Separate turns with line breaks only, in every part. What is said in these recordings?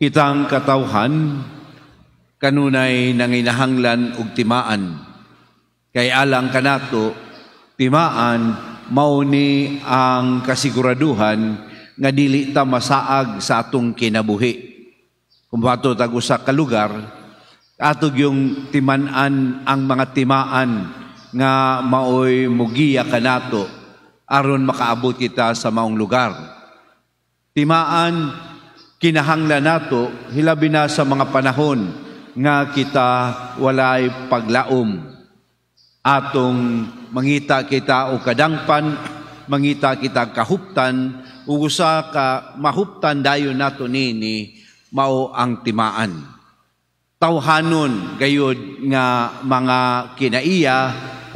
itang katawhan kanunay nanginahanglan og timaan kay alang kanato timaan mao ni ang kasiguraduhan nga dili ta masaag sa atong kinabuhi kung bato tag usa kalugar, atog yung timanan ang mga timaan nga maoy mugiya kanato aron makaabot kita sa maong lugar timaan kinahanglan nato hilabi na sa mga panahon nga kita walay paglaom atong mangita kita o kadangpan mangita kita kahuptan ug usa ka mahuptan dayon nato nini mao ang timaan tawhanon gayud nga mga kinaiya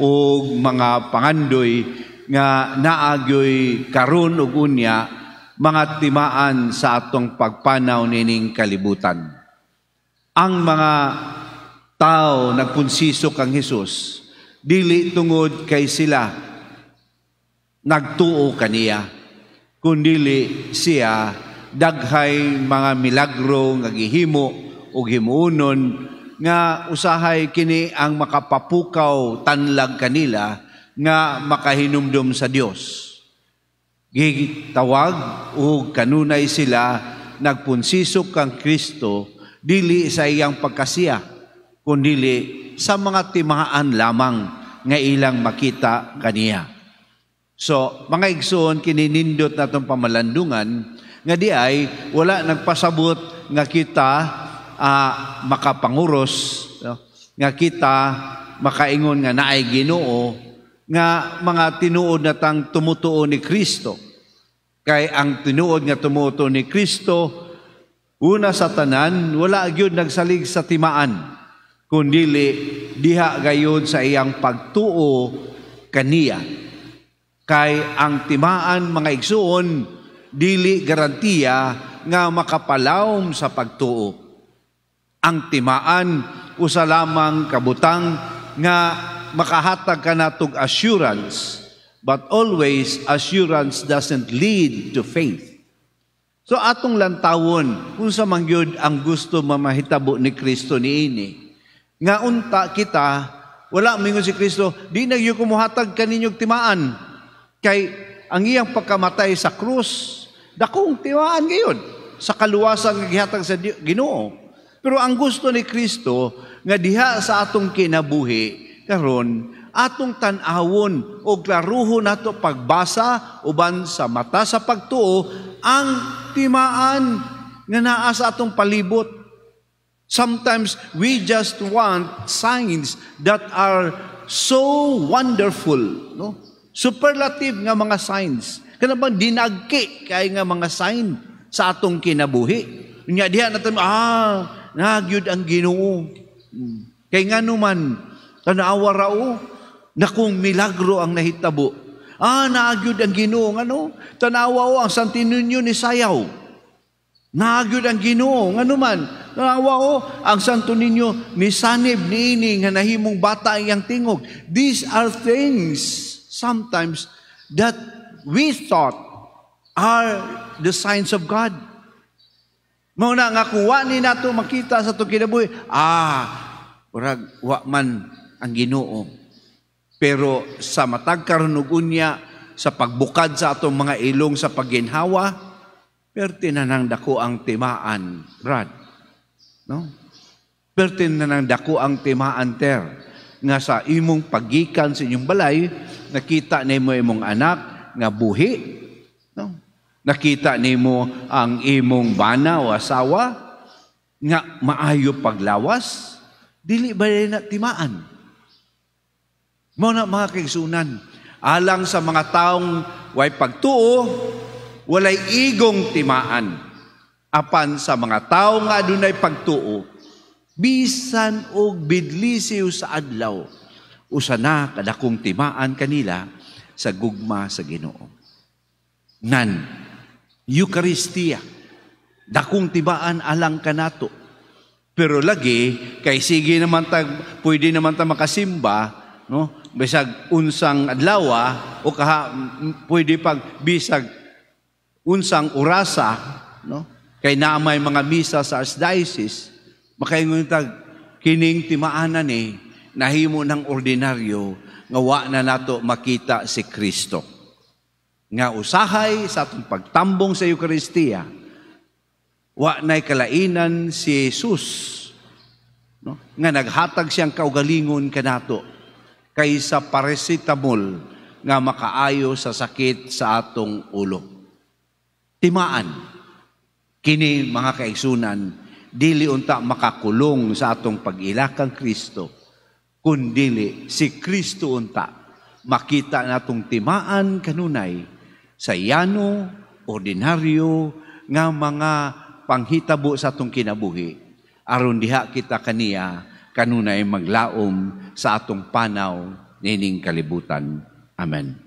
o mga pangandoy nga naagyoy karon ug unya mga timaan sa atong pagpanaw nining kalibutan. Ang mga tao nagpunsisok kang Hesus, dili tungod kay sila nagtuo kaniya, kundili siya daghay mga milagro nga gihimo ug himuunon nga usahay kini ang makapapukaw tanlag kanila nga makahinumdom sa Dios. Gitawag o kanunay sila nagpunsisok kang Kristo dili sa iyang pagkasiya kundili sa mga timaan lamang nga ilang makita kaniya. So, mga igsoon, kininindot natong pamalandungan nga di ay wala nagpasabot nga kita uh, makapanguros, no? nga kita makaingon nga naay Ginoo nga mga tinuod na tang tumutuo ni Kristo. Kay ang tinuod nga tumuto ni Kristo, una sa tanan, wala gyud nagsalig sa timaan, kundili diha gayud sa iyang pagtuo kaniya. Kay ang timaan mga igsuon dili garantiya nga makapalawom sa pagtuo. Ang timaan usa lamang kabutang nga makahatag ka na assurance But always, assurance doesn't lead to faith. So atong lantawon, kung sa mangyod ang gusto mamahitabo ni Kristo ni ini. Nga unta kita, wala mingon si Kristo, di na yung kumuhatag kaninyog timaan. Kay ang iyang pagkamatay sa krus, dakong timaan ngayon sa kaluwasan nga gihatag sa Ginoo. Pero ang gusto ni Kristo nga diha sa atong kinabuhi karon atong tanawon o klaruho nato pagbasa uban sa mata sa pagtuo ang timaan nga naa sa atong palibot. Sometimes we just want signs that are so wonderful, no? Superlative nga mga signs. Kana bang dinagki kay nga mga sign sa atong kinabuhi. Nya diha natin ah, nagyud ang Ginoo. Hmm. Kay nga naman, tanaawa rao, na kung milagro ang nahitabo. Ah, naagyod ang ginoong ano? Tanawa o ang santinunyo ni sayaw. Naagyod ang ginoong ano man. Tanawa o ang santo ninyo ni sanib ni ini nga nahimong bata iyang tingog. These are things sometimes that we thought are the signs of God. Mao na nga kuwa ni nato makita sa to Ah, urag wa man ang Ginoo pero sa matag karunugon niya, sa pagbukad sa atong mga ilong sa paginhawa, perti na nang dako ang timaan, Brad. No? Perti na nang dako ang timaan, Ter. Nga sa imong pagikan sa inyong balay, nakita ni mo imong anak nga buhi. No? Nakita ni mo ang imong bana o asawa nga maayo paglawas. Dili ba na timaan? Mao na mga kaigsunan, alang sa mga taong way pagtuo, walay igong timaan. Apan sa mga taong nga adunay pagtuo, bisan og bidlisiw sa adlaw, usa na kadakong timaan kanila sa gugma sa Ginoo. Nan, Eucharistia, dakong timaan alang kanato. Pero lagi, kay sige naman ta, pwede naman ta makasimba, no? bisag unsang adlawa o kaha pwede pag bisag unsang orasa no kay na may mga misa sa archdiocese makaingon tag kining timaanan ni eh, nahimo ng ordinaryo nga wa na nato makita si Kristo nga usahay sa atong pagtambong sa Eukaristiya wa nay kalainan si Jesus no nga naghatag siyang kaugalingon kanato kaysa paracetamol nga makaayo sa sakit sa atong ulo. Timaan kini mga kaisunan, dili unta makakulong sa atong pag-ilakang Kristo kundili si Kristo unta makita natong timaan kanunay sa yano ordinaryo nga mga panghitabo sa atong kinabuhi aron diha kita kaniya kanunay maglaom sa atong panaw nining kalibutan. Amen.